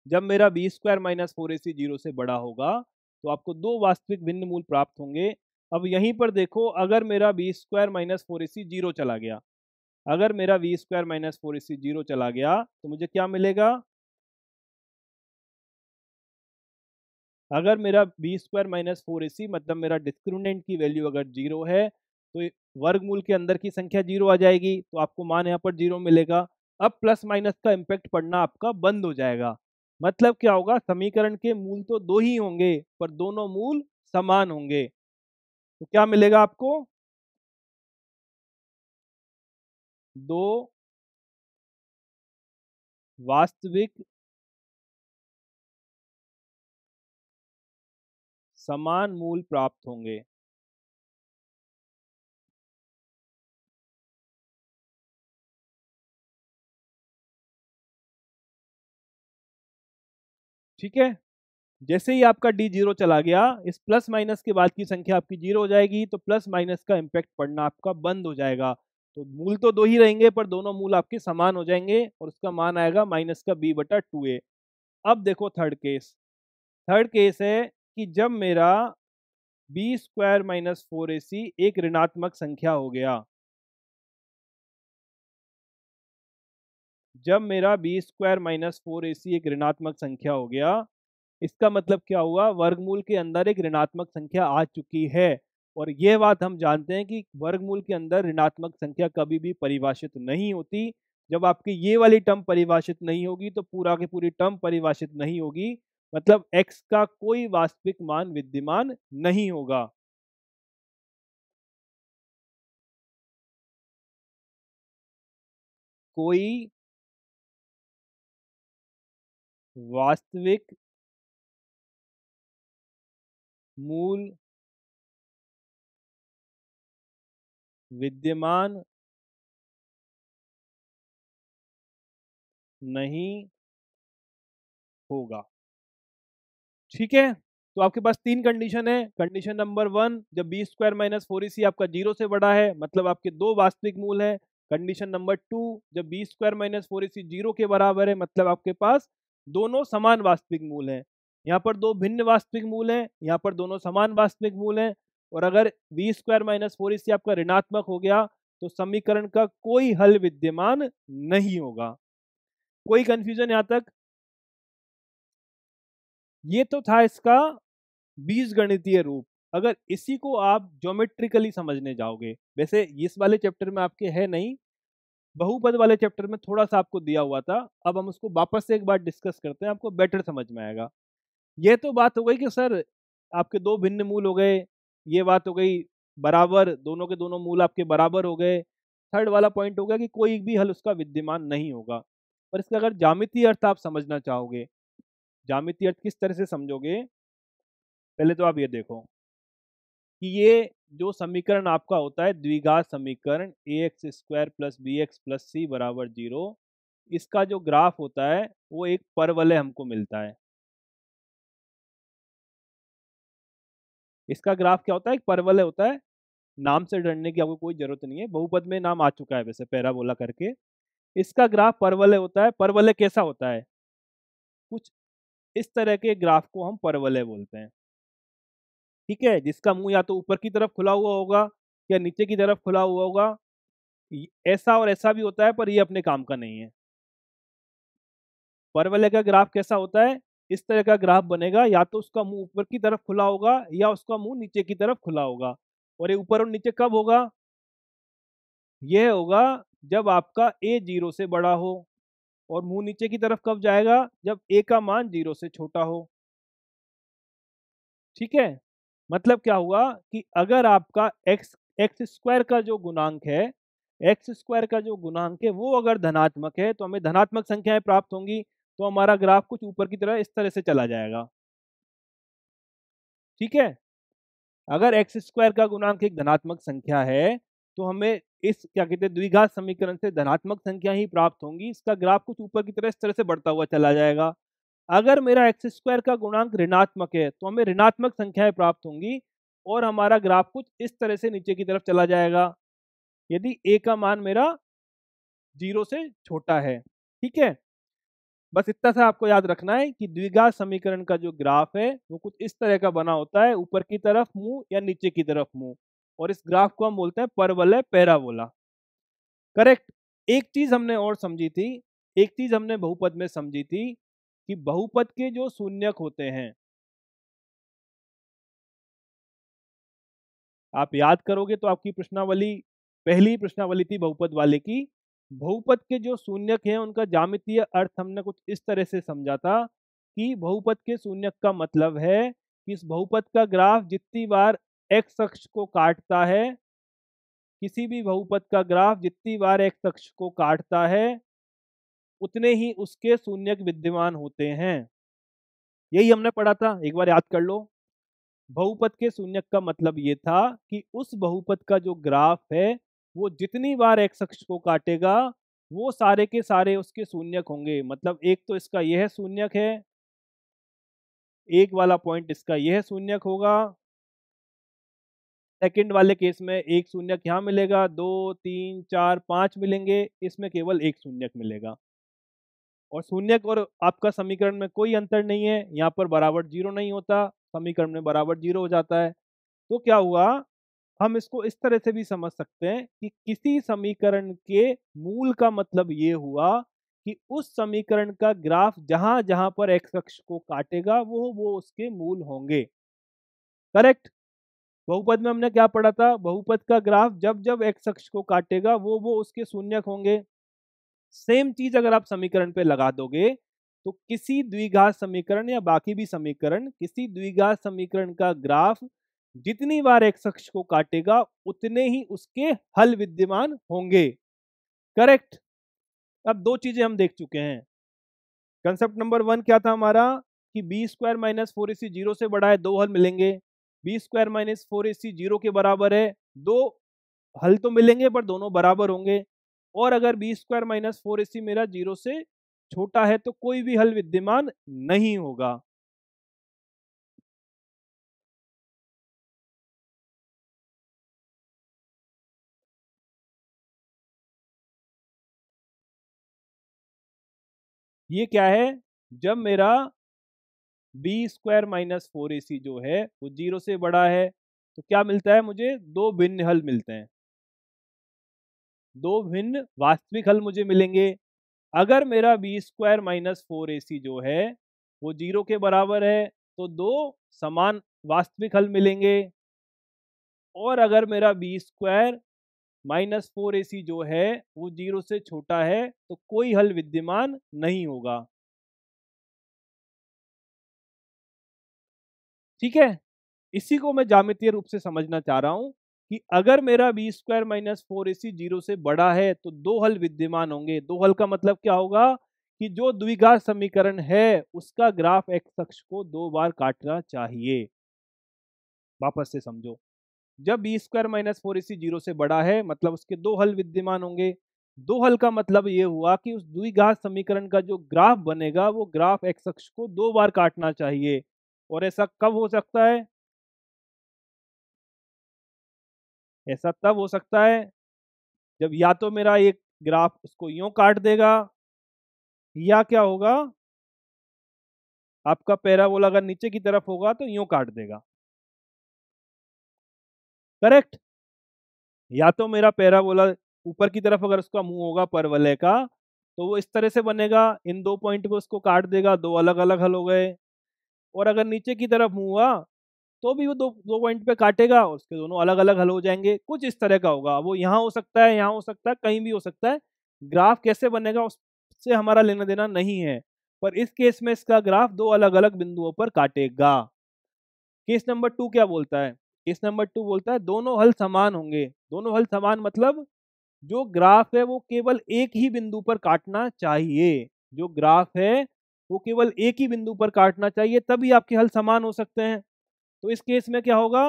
जब मेरा b square minus four a c zero से बड़ा होगा तो आपको दो वास्तविक भिन्न मूल प्राप्त होंगे अब यहीं पर देखो अगर मेरा b square minus four a c zero चला गया अगर मेरा b square minus four a c zero चला गया तो मुझे क्या मिलेगा अगर मेरा b square minus four a c मतलब मेरा डिस्क्रिमिनेंट की वैल्यू अगर जीरो है तो वर्गमूल के अंदर की संख्या जीरो आ जाएगी तो आपको मान यहाँ पर जीरो मिलेगा अब प्लस माइनस का इम्पैक्ट पड़ना आपका बंद हो जाएगा मतलब क्या होगा समीकरण के मूल तो दो ही होंगे पर दोनों मूल समान होंगे तो क्या मिलेगा आपको दो वास्तविक समान मूल प्राप्त होंगे ठीक है जैसे ही आपका डी जीरो चला गया इस प्लस माइनस के बाद की संख्या आपकी जीरो हो जाएगी तो प्लस माइनस का इंपैक्ट पड़ना आपका बंद हो जाएगा तो मूल तो दो ही रहेंगे पर दोनों मूल आपके समान हो जाएंगे और उसका मान आएगा माइनस का बी बटा टू ए अब देखो थर्ड केस थर्ड केस है कि जब मेरा b square minus four a c एक ऋणात्मक संख्या हो गया जब मेरा b square minus four a c एक ऋणात्मक संख्या हो गया इसका मतलब क्या हुआ वर्गमूल के अंदर एक ऋणात्मक संख्या आ चुकी है और यह बात हम जानते हैं कि वर्गमूल के अंदर ऋणात्मक संख्या कभी भी परिभाषित नहीं होती जब आपकी ये वाली टर्म परिभाषित नहीं होगी तो पूरा की पूरी टर्म परिभाषित नहीं होगी मतलब x का कोई वास्तविक मान विद्यमान नहीं होगा कोई वास्तविक मूल विद्यमान नहीं होगा ठीक है तो आपके पास तीन कंडीशन है कंडीशन नंबर वन जब b square minus four e c आपका जीरो से बड़ा है मतलब आपके दो वास्तविक मूल है कंडीशन नंबर टू जब b square minus four e c zero के बराबर है मतलब आपके पास दोनों समान वास्तविक मूल हैं यहाँ पर दो भिन्न वास्तविक मूल हैं यहाँ पर दोनों समान वास्तविक मूल हैं और अगर b square minus four c आपका ऋणात्मक हो गया तो समीकरण का कोई हल विद्यमान नहीं होगा कोई कंफ्यूजन यहाँ तक ये तो था इसका बीज गणितीय रूप अगर इसी को आप ज्योमेट्रिकली समझने जाओगे वैसे इस वाले चैप्टर में आपके है नहीं बहुपद वाले चैप्टर में थोड़ा सा आपको दिया हुआ था अब हम उसको वापस से एक बार डिस्कस करते हैं आपको बेटर समझ में आएगा यह तो बात हो गई कि सर आपके दो भिन्न मूल हो गए ये बात हो गई बराबर दोनों के दोनों मूल आपके बराबर हो गए थर्ड वाला पॉइंट हो गया कि कोई भी हल उसका विद्यमान नहीं होगा पर इसका अगर जामितीय अर्थ आप समझना चाहोगे जामिति अर्थ किस तरह से समझोगे पहले तो आप ये देखो कि ये जो समीकरण आपका होता है द्विघात समीकरण a x square plus b x plus c बराबर जीरो इसका जो ग्राफ होता है वो एक परवलय हमको मिलता है इसका ग्राफ क्या होता है एक परवलय होता है नाम से डरने की आपको कोई जरूरत नहीं है बहुपद में नाम आ चुका है वैसे बोला करके इसका ग्राफ परवलय होता है परवलय कैसा होता है कुछ इस तरह के ग्राफ को हम परवलय बोलते हैं ठीक है जिसका मुंह या तो ऊपर की तरफ खुला हुआ होगा या नीचे की तरफ खुला हुआ होगा ऐसा और ऐसा भी होता है पर ये अपने काम का नहीं है परवलय का ग्राफ कैसा होता है इस तरह का ग्राफ बनेगा या तो उसका मुंह ऊपर की तरफ खुला होगा या उसका मुंह नीचे की तरफ खुला होगा और ये ऊपर और नीचे कब होगा यह होगा जब आपका ए जीरो से बड़ा हो और मुंह नीचे की तरफ कब जाएगा जब ए का मान जीरो से छोटा हो ठीक है मतलब क्या हुआ कि अगर आपका एक्स एक्स स्क्वायर का जो गुणांक है एक्स स्क्वायर का जो गुणांक है वो अगर धनात्मक है तो हमें धनात्मक संख्याएं प्राप्त होंगी तो हमारा ग्राफ कुछ ऊपर की तरह इस तरह से चला जाएगा ठीक है अगर एक्स स्क्वायर का गुणांक एक धनात्मक संख्या है तो हमें इस क्या कहते हैं द्विघात समीकरण से धनात्मक संख्या ही प्राप्त होंगी इसका ग्राफ कुछ ऊपर की तरह इस तरह से बढ़ता हुआ चला जाएगा अगर मेरा एक्स स्क्वायर का गुणांक ऋणात्मक है तो हमें ऋणात्मक संख्याएं प्राप्त होंगी और हमारा ग्राफ कुछ इस तरह से नीचे की तरफ चला जाएगा यदि ए का मान मेरा जीरो से छोटा है ठीक है बस इतना सा आपको याद रखना है कि द्विघात समीकरण का जो ग्राफ है वो कुछ इस तरह का बना होता है ऊपर की तरफ मुंह या नीचे की तरफ मुंह और इस ग्राफ को हम बोलते हैं परवलय पैराबोला करेक्ट एक चीज हमने और समझी थी एक चीज हमने बहुपद में समझी थी कि बहुपद के जो शून्यक होते हैं आप याद करोगे तो आपकी प्रश्नावली पहली प्रश्नावली थी बहुपद वाले की बहुपद के जो शून्यक हैं उनका जामितीय अर्थ हमने कुछ इस तरह से समझा था कि बहुपद के शून्यक का मतलब है कि इस बहुपद का ग्राफ जितनी बार एक्स अक्ष को काटता है किसी भी बहुपद का ग्राफ जितनी बार एक्स अक्ष को काटता है उतने ही उसके शून्यक विद्यमान होते हैं यही हमने पढ़ा था एक बार याद कर लो बहुपद के शून्यक का मतलब ये था कि उस बहुपद का जो ग्राफ है वो जितनी बार एक्स अक्ष को काटेगा वो सारे के सारे उसके शून्यक होंगे मतलब एक तो इसका यह शून्यक है एक वाला पॉइंट इसका यह शून्यक होगा सेकंड वाले केस में एक शून्य यहाँ मिलेगा दो तीन चार पाँच मिलेंगे इसमें केवल एक शून्यक मिलेगा और शून्य और आपका समीकरण में कोई अंतर नहीं है यहाँ पर बराबर जीरो नहीं होता समीकरण में बराबर जीरो हो जाता है तो क्या हुआ हम इसको इस तरह से भी समझ सकते हैं कि किसी समीकरण के मूल का मतलब ये हुआ कि उस समीकरण का ग्राफ जहां जहां पर एक्स अक्ष को काटेगा वो वो उसके मूल होंगे करेक्ट बहुपद में हमने क्या पढ़ा था बहुपद का ग्राफ जब जब एक्स अक्ष को काटेगा वो वो उसके शून्यक होंगे सेम चीज अगर आप समीकरण पे लगा दोगे तो किसी द्विघात समीकरण या बाकी भी समीकरण किसी द्विघात समीकरण का ग्राफ जितनी बार एक्स अक्ष को काटेगा उतने ही उसके हल विद्यमान होंगे करेक्ट अब दो चीजें हम देख चुके हैं कंसेप्ट नंबर वन क्या था हमारा कि बी स्क्वायर माइनस फोर इसी जीरो से बड़ा है दो हल मिलेंगे b square minus four a c zero के बराबर है दो हल तो मिलेंगे पर दोनों बराबर होंगे और अगर b square minus four a c मेरा जीरो से छोटा है तो कोई भी हल विद्यमान नहीं होगा ये क्या है जब मेरा b square minus four a c जो है वो जीरो से बड़ा है तो क्या मिलता है मुझे दो भिन्न हल मिलते हैं दो भिन्न वास्तविक हल मुझे मिलेंगे अगर मेरा b square minus four a c जो है वो जीरो के बराबर है तो दो समान वास्तविक हल मिलेंगे और अगर मेरा b square minus four a c जो है वो जीरो से छोटा है तो कोई हल विद्यमान नहीं होगा ठीक है इसी को मैं जामितीय रूप से समझना चाह रहा हूं कि अगर मेरा b square minus four a c zero से बड़ा है तो दो हल विद्यमान होंगे दो हल का मतलब क्या होगा कि जो द्विघात समीकरण है उसका ग्राफ एक्स अक्ष को दो बार काटना चाहिए वापस से समझो जब b square minus four a c zero से बड़ा है मतलब उसके दो हल विद्यमान होंगे दो हल का मतलब ये हुआ कि उस द्विघात समीकरण का जो ग्राफ बनेगा वो ग्राफ एक्स अक्ष को दो बार काटना चाहिए और ऐसा कब हो सकता है ऐसा तब हो सकता है जब या तो मेरा एक ग्राफ इसको यूं काट देगा या क्या होगा आपका पैराबोला अगर नीचे की तरफ होगा तो यूं काट देगा करेक्ट या तो मेरा पैराबोला ऊपर की तरफ अगर उसका मुंह होगा परवलय का तो वो इस तरह से बनेगा इन दो पॉइंट को उसको काट देगा दो अलग अलग हल हो गए और अगर नीचे की तरफ हुआ तो भी वो दो दो पॉइंट पे काटेगा उसके दोनों अलग अलग हल हो जाएंगे कुछ इस तरह का होगा वो यहाँ हो सकता है यहाँ हो सकता है कहीं भी हो सकता है ग्राफ कैसे बनेगा उससे हमारा लेना देना नहीं है पर इस केस में इसका ग्राफ दो अलग अलग बिंदुओं पर काटेगा केस नंबर टू क्या बोलता है केस नंबर टू बोलता है दोनों हल समान होंगे दोनों हल समान मतलब जो ग्राफ है वो केवल एक ही बिंदु पर काटना चाहिए जो ग्राफ है वो केवल एक ही बिंदु पर काटना चाहिए तभी आपके हल समान हो सकते हैं तो इस केस में क्या होगा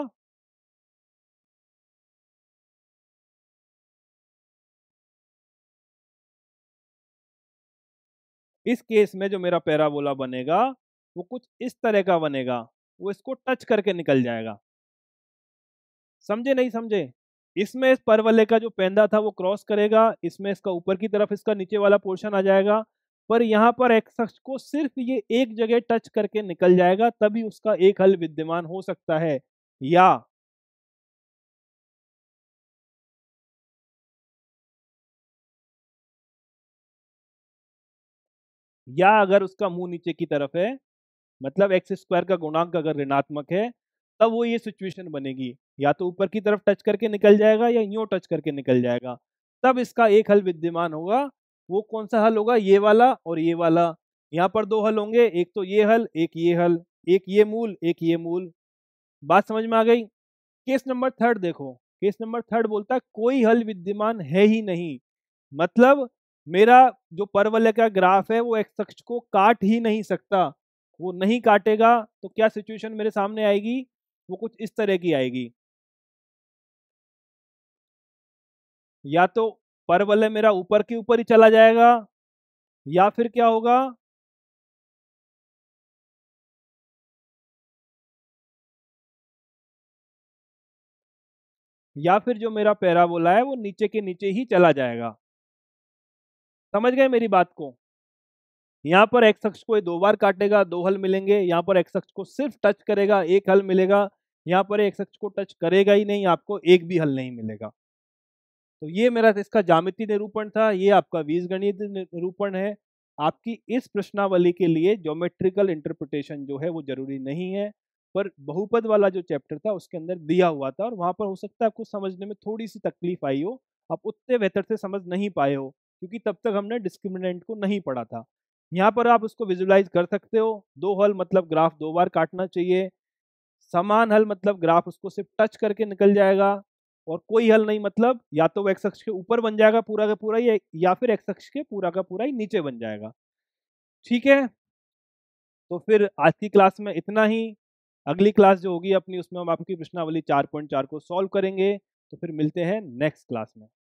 इस केस में जो मेरा पैराबोला बनेगा वो कुछ इस तरह का बनेगा वो इसको टच करके निकल जाएगा समझे नहीं समझे इसमें इस परवले का जो पेंदा था वो क्रॉस करेगा इसमें इसका ऊपर की तरफ इसका नीचे वाला पोर्शन आ जाएगा पर यहाँ पर एक्स अक्ष को सिर्फ ये एक जगह टच करके निकल जाएगा तभी उसका एक हल विद्यमान हो सकता है या या अगर उसका मुंह नीचे की तरफ है मतलब एक्स स्क्वायर का गुणांक अगर ऋणात्मक है तब वो ये सिचुएशन बनेगी या तो ऊपर की तरफ टच करके निकल जाएगा या यूं टच करके निकल जाएगा तब इसका एक हल विद्यमान होगा वो कौन सा हल होगा ये वाला और ये वाला यहाँ पर दो हल होंगे एक तो ये हल एक ये हल एक ये मूल एक ये मूल बात समझ में आ गई केस नंबर थर्ड देखो केस नंबर थर्ड बोलता है कोई हल विद्यमान है ही नहीं मतलब मेरा जो परवलय का ग्राफ है वो एक शख्स को काट ही नहीं सकता वो नहीं काटेगा तो क्या सिचुएशन मेरे सामने आएगी वो कुछ इस तरह की आएगी या तो परवलय मेरा ऊपर के ऊपर ही चला जाएगा या फिर क्या होगा या फिर जो मेरा पैराबोला है वो नीचे के नीचे ही चला जाएगा समझ गए मेरी बात को यहां पर एक्स अक्ष को दो बार काटेगा दो हल मिलेंगे यहां पर एक्स अक्ष को सिर्फ टच करेगा एक हल मिलेगा यहां पर एक्स अक्ष को टच करेगा ही नहीं आपको एक भी हल नहीं मिलेगा तो ये मेरा तो इसका जामिति निरूपण था ये आपका बीजगणित निरूपण है आपकी इस प्रश्नावली के लिए ज्योमेट्रिकल इंटरप्रिटेशन जो है वो जरूरी नहीं है पर बहुपद वाला जो चैप्टर था उसके अंदर दिया हुआ था और वहाँ पर हो सकता है आपको समझने में थोड़ी सी तकलीफ आई हो आप उतने बेहतर से समझ नहीं पाए हो क्योंकि तब तक हमने डिस्क्रिमिनेंट को नहीं पढ़ा था यहाँ पर आप उसको विजुलाइज कर सकते हो दो हल मतलब ग्राफ दो बार काटना चाहिए समान हल मतलब ग्राफ उसको सिर्फ टच करके निकल जाएगा और कोई हल नहीं मतलब या तो वो एक्स अक्ष के ऊपर बन जाएगा पूरा का पूरा ही या फिर एक्स अक्ष के पूरा का पूरा ही नीचे बन जाएगा ठीक है तो फिर आज की क्लास में इतना ही अगली क्लास जो होगी अपनी उसमें हम आपकी प्रश्नावली चार पॉइंट चार को सॉल्व करेंगे तो फिर मिलते हैं नेक्स्ट क्लास में